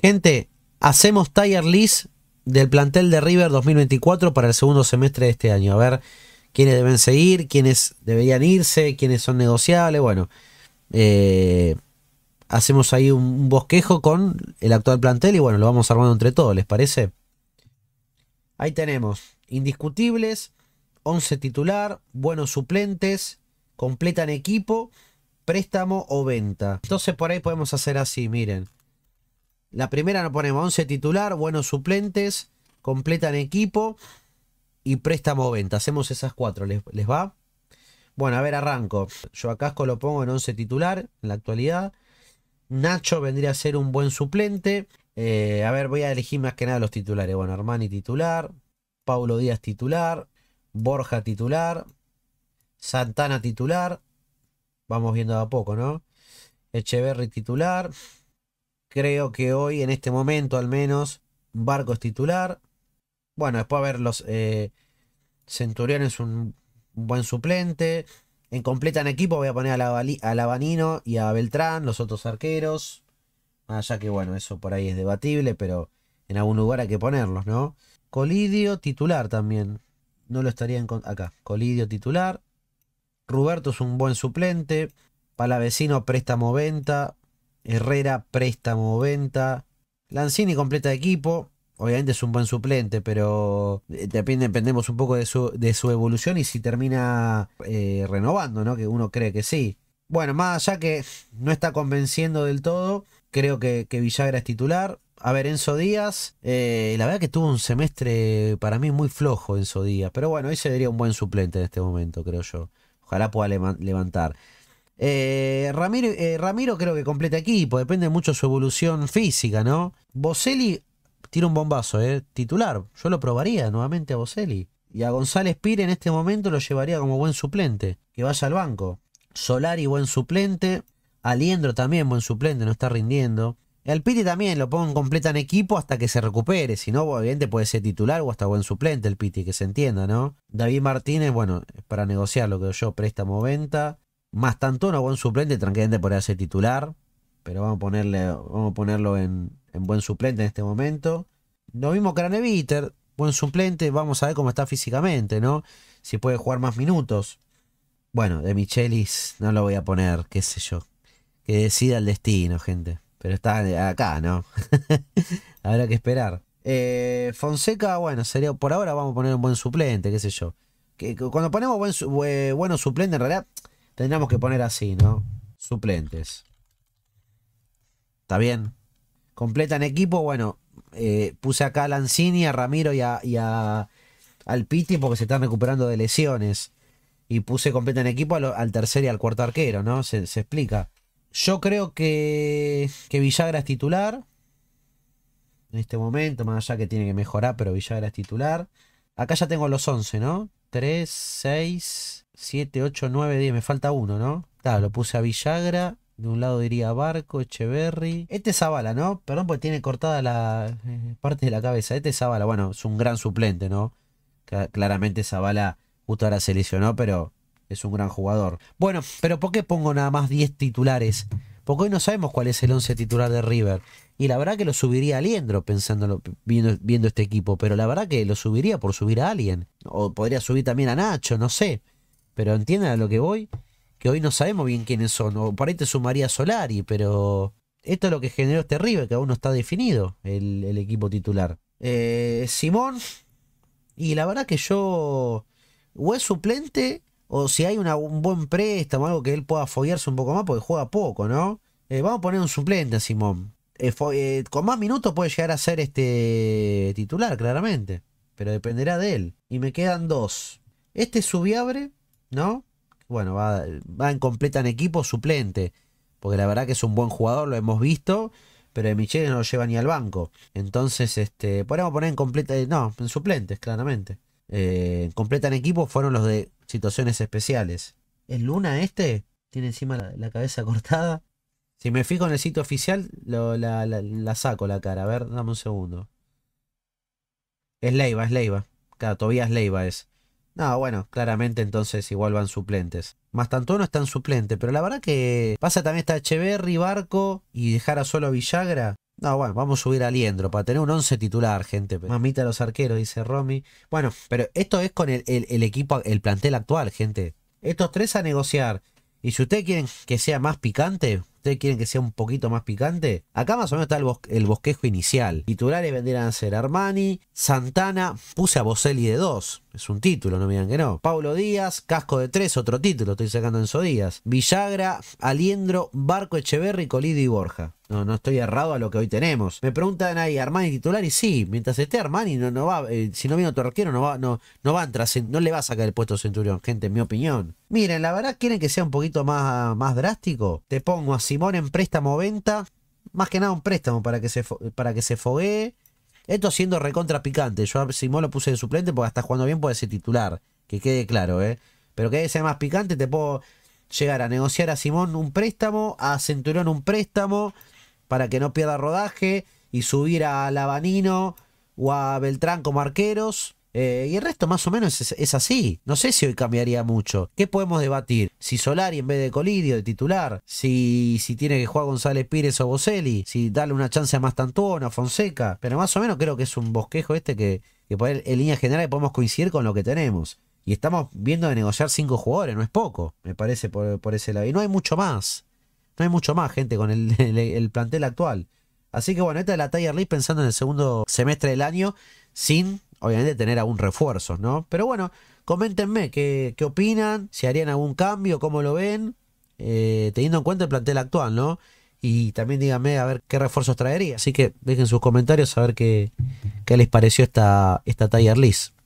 Gente, hacemos tier list del plantel de River 2024 para el segundo semestre de este año. A ver quiénes deben seguir, quiénes deberían irse, quiénes son negociables. Bueno, eh, hacemos ahí un, un, bosquejo con el actual plantel y bueno, lo vamos armando entre todos, ¿les parece? Ahí tenemos, indiscutibles, 11 titular, buenos suplentes, completan equipo, préstamo o venta. Entonces por ahí podemos hacer así, miren. La primera nos ponemos 11 titular, buenos suplentes, completan equipo y préstamo venta. Hacemos esas cuatro, ¿les, va? Bueno, a ver, arranco. Yo a Casco lo pongo en 11 titular en la actualidad. Nacho vendría a ser un buen suplente. Eh, a ver, voy a elegir más que nada los titulares. Bueno, Armani titular, Paulo Díaz titular, Borja titular, Santana titular. Vamos viendo a poco, ¿no? Echeverry titular, Creo que hoy, en este momento al menos, Barco es titular. Bueno, después a ver los Centuriones eh, Centurión es un buen suplente. En completa en equipo voy a poner a, Labanino y a Beltrán, los otros arqueros. Allá ah, que bueno, eso por ahí es debatible, pero en algún lugar hay que ponerlos, ¿no? Colidio titular también. No lo estaría en acá. Colidio titular. Ruberto es un buen suplente. Palavecino préstamo venta. Herrera, préstamo, venta. Lanzini completa de equipo. Obviamente es un buen suplente, pero eh, dependemos un poco de su, evolución y si termina eh, renovando, ¿no? Que uno cree que sí. Bueno, más allá que no está convenciendo del todo, creo que, Villagra es titular. A ver, Enzo Díaz, eh, la verdad que tuvo un semestre para mí muy flojo Enzo Díaz, pero bueno, ahí sería un buen suplente en este momento, creo yo. Ojalá pueda levantar. Eh, Ramiro, eh, Ramiro creo que completa equipo, depende mucho de su evolución física, ¿no? Boselli tira un bombazo, ¿eh? Titular, yo lo probaría nuevamente a Boselli. Y a González Pire en este momento lo llevaría como buen suplente, que vaya al banco. Solari buen suplente, Aliendro también buen suplente, no está rindiendo. El Piti también lo pongo completa en equipo hasta que se recupere. Si no, obviamente puede ser titular o hasta buen suplente el Piti, que se entienda, ¿no? David Martínez, bueno, para negociar lo que yo, préstamo venta tanto no buen suplente, tranquilamente podría ser titular, pero vamos a, ponerle, vamos a ponerlo en, buen suplente en este momento. Lo mismo Craneviter, buen suplente, vamos a ver cómo está físicamente, ¿no? Si puede jugar más minutos. Bueno, de Michelis no lo voy a poner, qué sé yo. Que decida el destino, gente. Pero está acá, ¿no? Habrá que esperar. Eh, Fonseca, bueno, sería por ahora vamos a poner un buen suplente, qué sé yo. Que, cuando ponemos buen, eh, bueno suplente, en realidad Tendríamos que poner así, ¿no? Suplentes. ¿Está bien? Completan equipo, bueno, eh, puse acá a Lanzini, a Ramiro y, a, al Piti porque se están recuperando de lesiones. Y puse completa en equipo al, tercer y al cuarto arquero, ¿no? Se, explica. Yo creo que, que Villagra es titular. En este momento, más allá que tiene que mejorar, pero Villagra es titular. Acá ya tengo los 11, ¿no? 3, 6, 7, 8, 9, 10. Me falta uno, ¿no? está lo puse a Villagra. De un lado diría Barco, Echeverry. Este es Zavala, ¿no? Perdón porque tiene cortada la eh, parte de la cabeza. Este es Zavala. Bueno, es un gran suplente, ¿no? Claramente Zavala justo ahora se lesionó, pero es un gran jugador. Bueno, pero ¿por qué pongo nada más 10 titulares? Porque hoy no sabemos cuál es el 11 titular de River. Y la verdad que lo subiría a Liendro pensándolo, viendo, viendo este equipo. Pero la verdad que lo subiría por subir a alguien. O podría subir también a Nacho, no sé. Pero entiendan a lo que voy, que hoy no sabemos bien quiénes son. O por ahí te sumaría Solari, pero esto es lo que generó este River, que aún no está definido el, equipo titular. Eh, Simón, y la verdad que yo, o es suplente, o si hay un buen préstamo, algo que él pueda foguearse un poco más, porque juega poco, ¿no? Eh, vamos a poner un suplente a Simón. Eh, con más minutos puede llegar a ser este titular, claramente. Pero dependerá de él. Y me quedan dos. Este es Subiabre ¿no? Bueno, va, va en completa en equipo suplente, porque la verdad que es un buen jugador, lo hemos visto, pero de Michelle no lo lleva ni al banco. Entonces, este, podemos poner en completa, eh, no, en suplentes, claramente. Eh, en completa en equipo fueron los de situaciones especiales. El Luna este tiene encima la, cabeza cortada. Si me fijo en el sitio oficial, la, saco la cara. A ver, dame un segundo. Es Leiva, es Leiva. Claro, es Leiva es. No, bueno, claramente entonces igual van suplentes. Más tanto no está en suplente, pero la verdad que pasa también está Echeverry, Barco y dejar a solo a Villagra. No, bueno, vamos a subir a Liendro para tener un 11 titular, gente. Mamita los arqueros, dice Romy. Bueno, pero esto es con el, equipo, el plantel actual, gente. Estos tres a negociar. Y si ustedes quieren que sea más picante, ustedes quieren que sea un poquito más picante, acá más o menos está el, bosquejo inicial. Titulares vendrían a ser Armani, Santana, puse a Boselli de dos. Es un título, no me digan que no. Pablo Díaz, Casco de Tres, otro título, estoy sacando en Díaz. Villagra, Aliendro, Barco Echeverri, Colido y Borja. No, no estoy errado a lo que hoy tenemos. Me preguntan ahí, Armani titular, y sí, mientras esté Armani, no, no va, eh, si no viene otro arquero, no va, no, no a no le va a sacar el puesto Centurión, gente, en mi opinión. Miren, la verdad, ¿quieren que sea un poquito más, más drástico? Te pongo a Simón en préstamo venta, más que nada un préstamo para que se, para que se foguee esto siendo recontra picante. Yo a Simón lo puse de suplente porque hasta jugando bien puede ser titular. Que quede claro, ¿eh? Pero que sea más picante, te puedo llegar a negociar a Simón un préstamo, a Centurión un préstamo, para que no pierda rodaje, y subir a Labanino o a Beltrán como arqueros eh, y el resto más o menos es, así. No sé si hoy cambiaría mucho. ¿Qué podemos debatir? Si Solari en vez de Colidio de titular, si, si tiene que jugar González Pires o Boselli, si darle una chance a Mastantuono, a Fonseca. Pero más o menos creo que es un bosquejo este que, en línea general podemos coincidir con lo que tenemos. Y estamos viendo de negociar cinco jugadores, no es poco, me parece por, ese lado. Y no hay mucho más. No hay mucho más, gente, con el, plantel actual. Así que bueno, esta es la Tiger League pensando en el segundo semestre del año sin obviamente tener algún refuerzo, ¿no? Pero bueno, coméntenme qué, opinan, si harían algún cambio, cómo lo ven, eh, teniendo en cuenta el plantel actual, ¿no? Y también díganme a ver qué refuerzos traería. Así que dejen sus comentarios a ver qué, qué les pareció esta, esta Tiger List.